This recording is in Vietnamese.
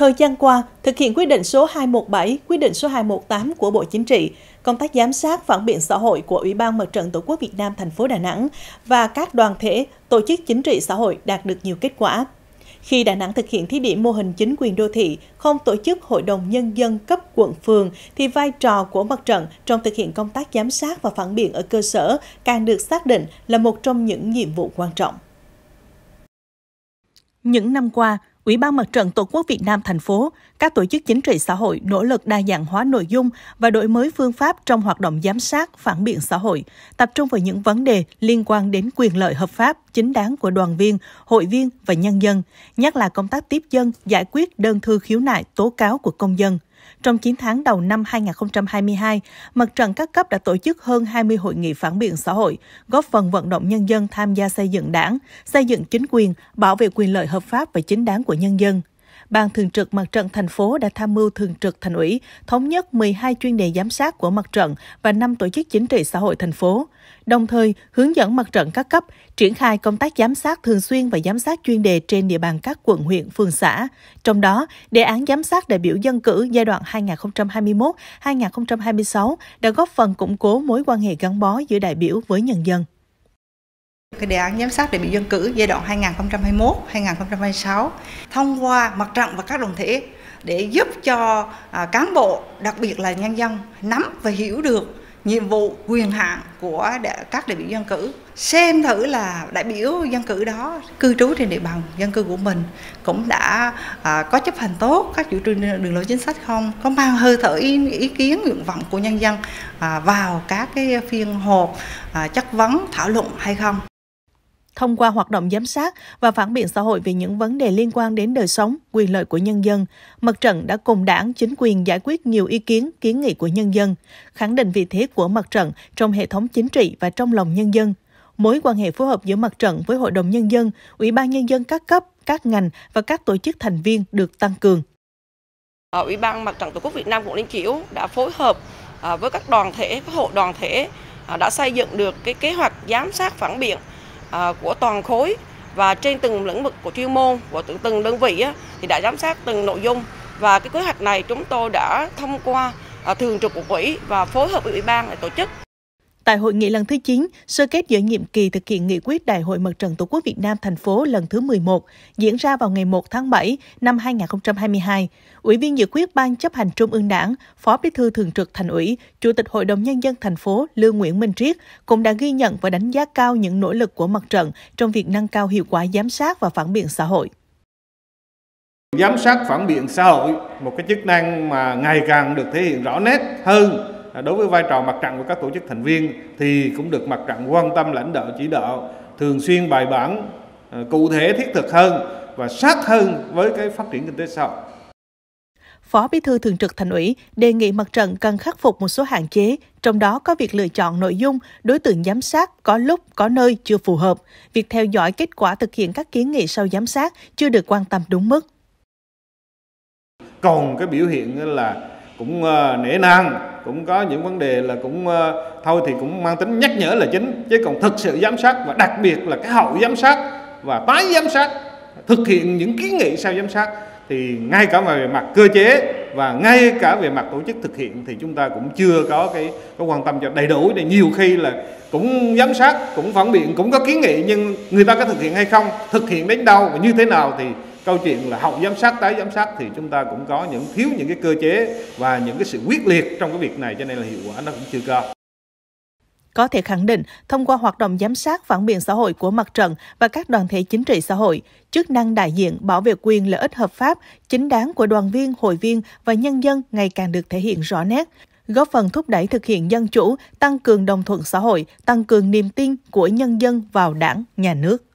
Thời gian qua, thực hiện quyết định số 217, quyết định số 218 của Bộ Chính trị, công tác giám sát phản biện xã hội của Ủy ban Mặt trận Tổ quốc Việt Nam thành phố Đà Nẵng và các đoàn thể, tổ chức chính trị xã hội đạt được nhiều kết quả. Khi Đà Nẵng thực hiện thí điểm mô hình chính quyền đô thị, không tổ chức hội đồng nhân dân cấp quận phường, thì vai trò của mặt trận trong thực hiện công tác giám sát và phản biện ở cơ sở càng được xác định là một trong những nhiệm vụ quan trọng. Những năm qua, Ủy ban Mặt trận Tổ quốc Việt Nam thành phố, các tổ chức chính trị xã hội nỗ lực đa dạng hóa nội dung và đổi mới phương pháp trong hoạt động giám sát, phản biện xã hội, tập trung vào những vấn đề liên quan đến quyền lợi hợp pháp, chính đáng của đoàn viên, hội viên và nhân dân, nhất là công tác tiếp dân, giải quyết đơn thư khiếu nại, tố cáo của công dân – trong 9 tháng đầu năm 2022, mặt trận các cấp đã tổ chức hơn 20 hội nghị phản biện xã hội, góp phần vận động nhân dân tham gia xây dựng đảng, xây dựng chính quyền, bảo vệ quyền lợi hợp pháp và chính đáng của nhân dân. Ban Thường trực Mặt trận thành phố đã tham mưu Thường trực Thành ủy thống nhất 12 chuyên đề giám sát của mặt trận và 5 tổ chức chính trị xã hội thành phố, đồng thời hướng dẫn mặt trận các cấp triển khai công tác giám sát thường xuyên và giám sát chuyên đề trên địa bàn các quận huyện, phường xã. Trong đó, đề án giám sát đại biểu dân cử giai đoạn 2021-2026 đã góp phần củng cố mối quan hệ gắn bó giữa đại biểu với nhân dân cái đề án giám sát đại biểu dân cử giai đoạn 2021-2026 thông qua mặt trận và các đoàn thể để giúp cho à, cán bộ, đặc biệt là nhân dân nắm và hiểu được nhiệm vụ quyền hạn của các đại biểu dân cử xem thử là đại biểu dân cử đó cư trú trên địa bàn dân cư của mình cũng đã à, có chấp hành tốt các chủ trương đường lối chính sách không có mang hơi thở ý, ý kiến nguyện vọng của nhân dân à, vào các cái phiên họp à, chất vấn thảo luận hay không thông qua hoạt động giám sát và phản biện xã hội về những vấn đề liên quan đến đời sống, quyền lợi của nhân dân, mặt trận đã cùng đảng, chính quyền giải quyết nhiều ý kiến, kiến nghị của nhân dân, khẳng định vị thế của mặt trận trong hệ thống chính trị và trong lòng nhân dân. Mối quan hệ phối hợp giữa mặt trận với Hội đồng Nhân dân, Ủy ban Nhân dân các cấp, các ngành và các tổ chức thành viên được tăng cường. Ờ, ủy ban Mặt trận Tổ quốc Việt Nam quận Liên Chiểu đã phối hợp ờ, với các đoàn thể, các hội đoàn thể ờ, đã xây dựng được cái kế hoạch giám sát phản biện À, của toàn khối và trên từng lĩnh vực của chuyên môn của từng, đơn vị thì đã giám sát từng nội dung và cái kế hoạch này chúng tôi đã thông qua à, thường trực của quỹ và phối hợp với ủy ban để tổ chức Tại hội nghị lần thứ 9, sơ kết giữa nhiệm kỳ thực hiện nghị quyết Đại hội Mặt trận Tổ quốc Việt Nam thành phố lần thứ 11 diễn ra vào ngày 1 tháng 7 năm 2022, Ủy viên dự quyết Ban chấp hành Trung ương Đảng, Phó Bí thư Thường trực Thành ủy, Chủ tịch Hội đồng Nhân dân thành phố Lương Nguyễn Minh Triết cũng đã ghi nhận và đánh giá cao những nỗ lực của mặt trận trong việc nâng cao hiệu quả giám sát và phản biện xã hội. Giám sát phản biện xã hội, một cái chức năng mà ngày càng được thể hiện rõ nét hơn À, đối với vai trò mặt trận của các tổ chức thành viên thì cũng được mặt trận quan tâm lãnh đạo chỉ đạo thường xuyên bài bản à, cụ thể thiết thực hơn và sát hơn với cái phát triển kinh tế xã hội. Phó Bí thư Thường trực Thành ủy đề nghị mặt trận cần khắc phục một số hạn chế, trong đó có việc lựa chọn nội dung, đối tượng giám sát có lúc, có nơi chưa phù hợp, việc theo dõi kết quả thực hiện các kiến nghị sau giám sát chưa được quan tâm đúng mức. Còn cái biểu hiện là cũng à, nể nang cũng có những vấn đề là cũng ờ, thôi thì cũng mang tính nhắc nhở là chính chứ còn thực sự giám sát và đặc biệt là cái hậu giám sát và tái giám sát thực hiện những kiến nghị sau giám sát thì ngay cả về mặt cơ chế và ngay cả về mặt tổ chức thực hiện thì chúng ta cũng chưa có cái có quan tâm cho đầy đủ để nhiều khi là cũng giám sát cũng phản biện cũng có kiến nghị nhưng người ta có thực hiện hay không thực hiện đến đâu và như thế nào thì câu chuyện là hậu giám sát tái giám sát thì chúng ta cũng có những thiếu những cái cơ chế và những cái sự quyết liệt trong cái việc này cho nên là hiệu quả nó cũng chưa cao có thể khẳng định thông qua hoạt động giám sát phản biện xã hội của mặt trận và các đoàn thể chính trị xã hội chức năng đại diện bảo vệ quyền lợi ích hợp pháp chính đáng của đoàn viên hội viên và nhân dân ngày càng được thể hiện rõ nét góp phần thúc đẩy thực hiện dân chủ tăng cường đồng thuận xã hội tăng cường niềm tin của nhân dân vào đảng nhà nước